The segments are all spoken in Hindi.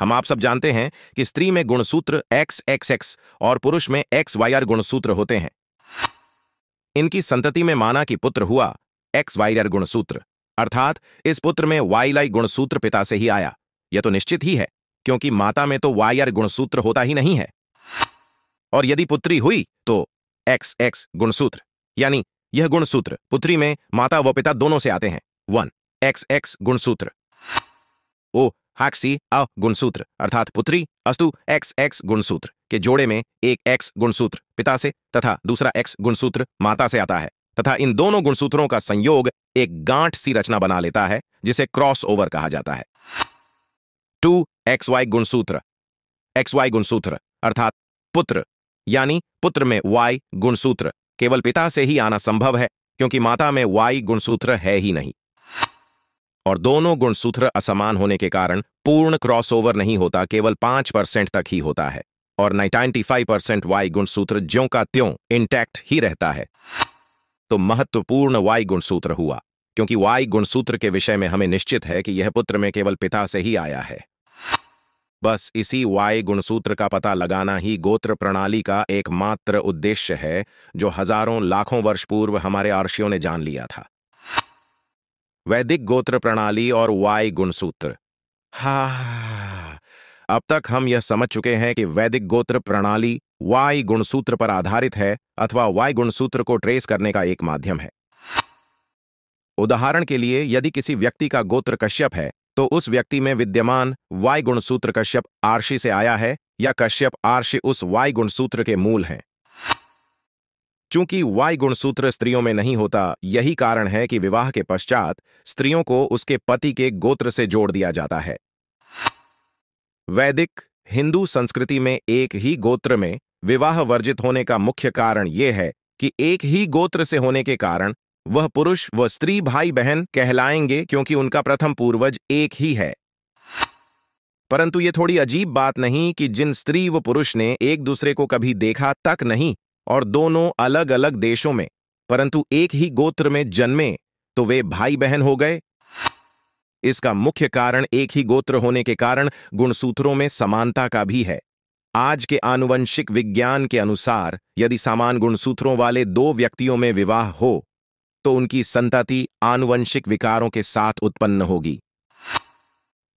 हम आप सब जानते हैं कि स्त्री में गुणसूत्र एक्स एक्स एक्स और पुरुष में एक्स वाई आर गुणसूत्र होते हैं इनकी संतति में माना कि पुत्र हुआ एक्स वाई आर गुणसूत्र अर्थात इस पुत्र में वाई लाई गुणसूत्र पिता से ही आया यह तो निश्चित ही है क्योंकि माता में तो वाई आर गुणसूत्र होता ही नहीं है और यदि पुत्री हुई तो एक्स एक्स गुणसूत्र यानी यह गुणसूत्र पुत्री में माता व पिता दोनों से आते हैं वन एक्स एक्स गुणसूत्र ओ हाक्सी अ गुणसूत्र अर्थात पुत्री अस्तु एक्स एक्स गुणसूत्र के जोड़े में एक एक्स गुणसूत्र पिता से तथा दूसरा एक्स गुणसूत्र माता से आता है तथा इन दोनों गुणसूत्रों का संयोग एक गांठ सी रचना बना लेता है जिसे क्रॉस ओवर कहा जाता है टू एक्स वाई गुणसूत्र एक्स वाई गुणसूत्र अर्थात पुत्र यानी पुत्र में वाई गुणसूत्र केवल पिता से ही आना संभव है क्योंकि माता में वाई गुणसूत्र है ही नहीं और दोनों गुणसूत्र असमान होने के कारण पूर्ण क्रॉसओवर नहीं होता केवल पांच परसेंट तक ही होता है और फाइव परसेंट वाई गुणसूत्र ज्यो का त्यों इंटैक्ट ही रहता है तो महत्वपूर्ण वाई गुणसूत्र हुआ क्योंकि वाई गुणसूत्र के विषय में हमें निश्चित है कि यह पुत्र में केवल पिता से ही आया है बस इसी वाय गुणसूत्र का पता लगाना ही गोत्र प्रणाली का एकमात्र उद्देश्य है जो हजारों लाखों वर्ष पूर्व हमारे आर्षियों ने जान लिया था वैदिक गोत्र प्रणाली और वाय गुणसूत्र हाँ। अब तक हम यह समझ चुके हैं कि वैदिक गोत्र प्रणाली वाई गुणसूत्र पर आधारित है अथवा वाई गुणसूत्र को ट्रेस करने का एक माध्यम है उदाहरण के लिए यदि किसी व्यक्ति का गोत्र कश्यप है तो उस व्यक्ति में विद्यमान वाई गुणसूत्र कश्यप आर्षि से आया है या कश्यप आर्षि उस वाई गुणसूत्र के मूल हैं चूंकि वाय गुणसूत्र स्त्रियों में नहीं होता यही कारण है कि विवाह के पश्चात स्त्रियों को उसके पति के गोत्र से जोड़ दिया जाता है वैदिक हिंदू संस्कृति में एक ही गोत्र में विवाह वर्जित होने का मुख्य कारण यह है कि एक ही गोत्र से होने के कारण वह पुरुष व स्त्री भाई बहन कहलाएंगे क्योंकि उनका प्रथम पूर्वज एक ही है परंतु यह थोड़ी अजीब बात नहीं कि जिन स्त्री व पुरुष ने एक दूसरे को कभी देखा तक नहीं और दोनों अलग अलग देशों में परंतु एक ही गोत्र में जन्मे तो वे भाई बहन हो गए इसका मुख्य कारण एक ही गोत्र होने के कारण गुणसूत्रों में समानता का भी है आज के आनुवंशिक विज्ञान के अनुसार यदि समान गुणसूत्रों वाले दो व्यक्तियों में विवाह हो तो उनकी संतति आनुवंशिक विकारों के साथ उत्पन्न होगी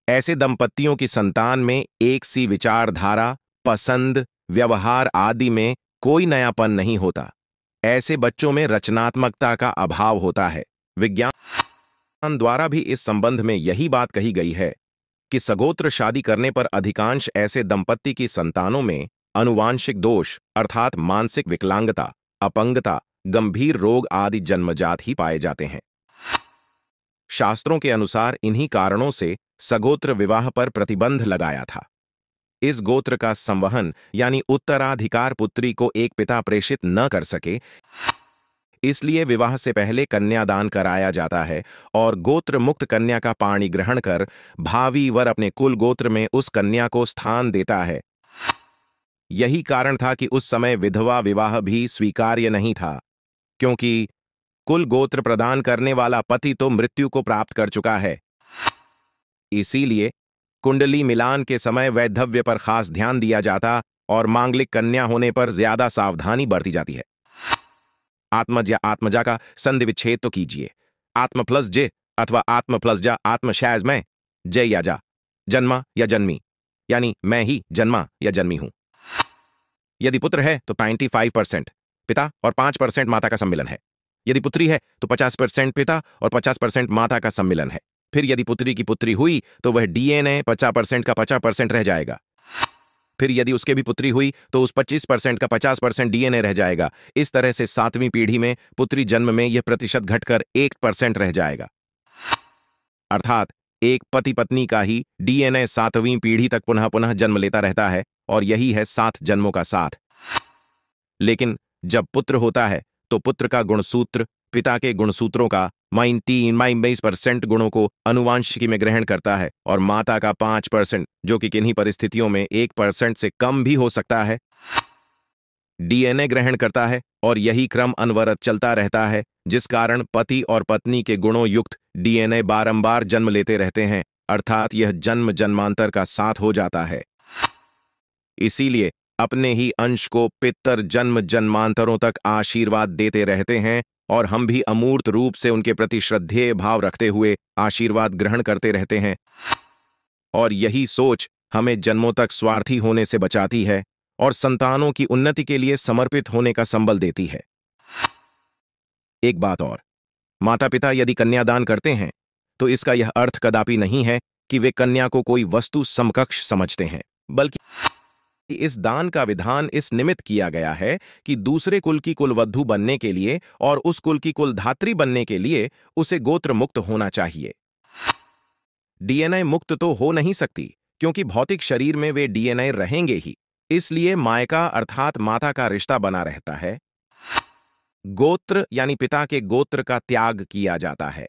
ऐसे दंपत्तियों की संतान में एक सी विचारधारा पसंद व्यवहार आदि में कोई नयापन नहीं होता ऐसे बच्चों में रचनात्मकता का अभाव होता है विज्ञान द्वारा भी इस संबंध में यही बात कही गई है कि सगोत्र शादी करने पर अधिकांश ऐसे दंपत्ति की संतानों में अनुवांशिक दोष अर्थात मानसिक विकलांगता अपंगता गंभीर रोग आदि जन्मजात ही पाए जाते हैं शास्त्रों के अनुसार इन्हीं कारणों से सगोत्र विवाह पर प्रतिबंध लगाया था इस गोत्र का संवहन यानी उत्तराधिकार पुत्री को एक पिता प्रेषित न कर सके इसलिए विवाह से पहले कन्यादान कराया जाता है और गोत्र मुक्त कन्या का पाणी ग्रहण कर भावी वर अपने कुल गोत्र में उस कन्या को स्थान देता है यही कारण था कि उस समय विधवा विवाह भी स्वीकार्य नहीं था क्योंकि कुल गोत्र प्रदान करने वाला पति तो मृत्यु को प्राप्त कर चुका है इसीलिए कुंडली मिलान के समय वैधव्य पर खास ध्यान दिया जाता और मांगलिक कन्या होने पर ज्यादा सावधानी बरती जाती है आत्मज या आत्मजा का संधि विच्छेद तो कीजिए आत्म प्लस जे अथवा आत्म प्लस जा आत्म आत्मशैज में जय या जा जन्मा या जन्मी यानी मैं ही जन्मा या जन्मी हूं यदि पुत्र है तो 95 परसेंट पिता और 5 परसेंट माता का सम्मिलन है यदि पुत्री है तो 50 परसेंट पिता और 50 परसेंट माता का सम्मिलन है फिर यदि पुत्री की पुत्री हुई तो वह डीएनए 50 परसेंट का 50 परसेंट रह जाएगा फिर यदि उसके भी पुत्री हुई तो उस 25 परसेंट का 50 परसेंट डीएनए रह जाएगा इस तरह से सातवीं पीढ़ी में पुत्री जन्म में यह प्रतिशत घटकर एक परसेंट रह जाएगा अर्थात एक पति पत्नी का ही डीएनए सातवीं पीढ़ी तक पुनः पुनः जन्म लेता रहता है और यही है सात जन्मों का साथ लेकिन जब पुत्र होता है तो पुत्र का गुणसूत्र पिता के गुणसूत्रों का माइनटीन माइन बीस परसेंट गुणों को अनुवांशिकी में ग्रहण करता है और माता का पांच परसेंट जो कि किन्हीं परिस्थितियों में एक परसेंट से कम भी हो सकता है डीएनए ग्रहण करता है और यही क्रम अनवरत चलता रहता है जिस कारण पति और पत्नी के गुणों युक्त डीएनए बारंबार जन्म लेते रहते हैं अर्थात यह जन्म जन्मांतर का साथ हो जाता है इसीलिए अपने ही अंश को पितर जन्म जन्मांतरों तक आशीर्वाद देते रहते हैं और हम भी अमूर्त रूप से उनके प्रति श्रद्धेय भाव रखते हुए आशीर्वाद ग्रहण करते रहते हैं और यही सोच हमें जन्मों तक स्वार्थी होने से बचाती है और संतानों की उन्नति के लिए समर्पित होने का संबल देती है एक बात और माता पिता यदि कन्यादान करते हैं तो इसका यह अर्थ कदापि नहीं है कि वे कन्या को कोई वस्तु समकक्ष समझते हैं बल्कि इस दान का विधान इस निमित्त किया गया है कि दूसरे कुल की कुलवधु बनने के लिए और उस कुल की कुलधात्री बनने के लिए उसे गोत्र मुक्त होना चाहिए डीएनए मुक्त तो हो नहीं सकती क्योंकि भौतिक शरीर में वे डीएनए रहेंगे ही इसलिए मायका अर्थात माता का रिश्ता बना रहता है गोत्र यानी पिता के गोत्र का त्याग किया जाता है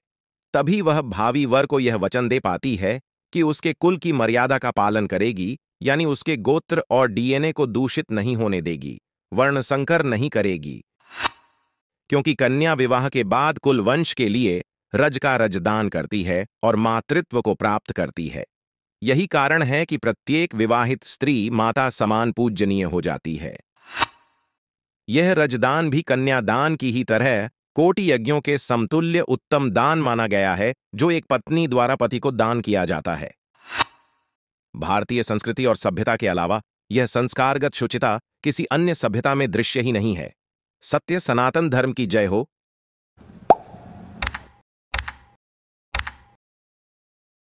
तभी वह भावी वर को यह वचन दे पाती है कि उसके कुल की मर्यादा का पालन करेगी यानी उसके गोत्र और डीएनए को दूषित नहीं होने देगी वर्ण संकर नहीं करेगी क्योंकि कन्या विवाह के बाद कुल वंश के लिए रज का रजदान करती है और मातृत्व को प्राप्त करती है यही कारण है कि प्रत्येक विवाहित स्त्री माता समान पूजनीय हो जाती है यह रजदान भी कन्यादान की ही तरह कोटि यज्ञों के समतुल्य उत्तम दान माना गया है जो एक पत्नी द्वारा पति को दान किया जाता है भारतीय संस्कृति और सभ्यता के अलावा यह संस्कारगत शुचिता किसी अन्य सभ्यता में दृश्य ही नहीं है सत्य सनातन धर्म की जय हो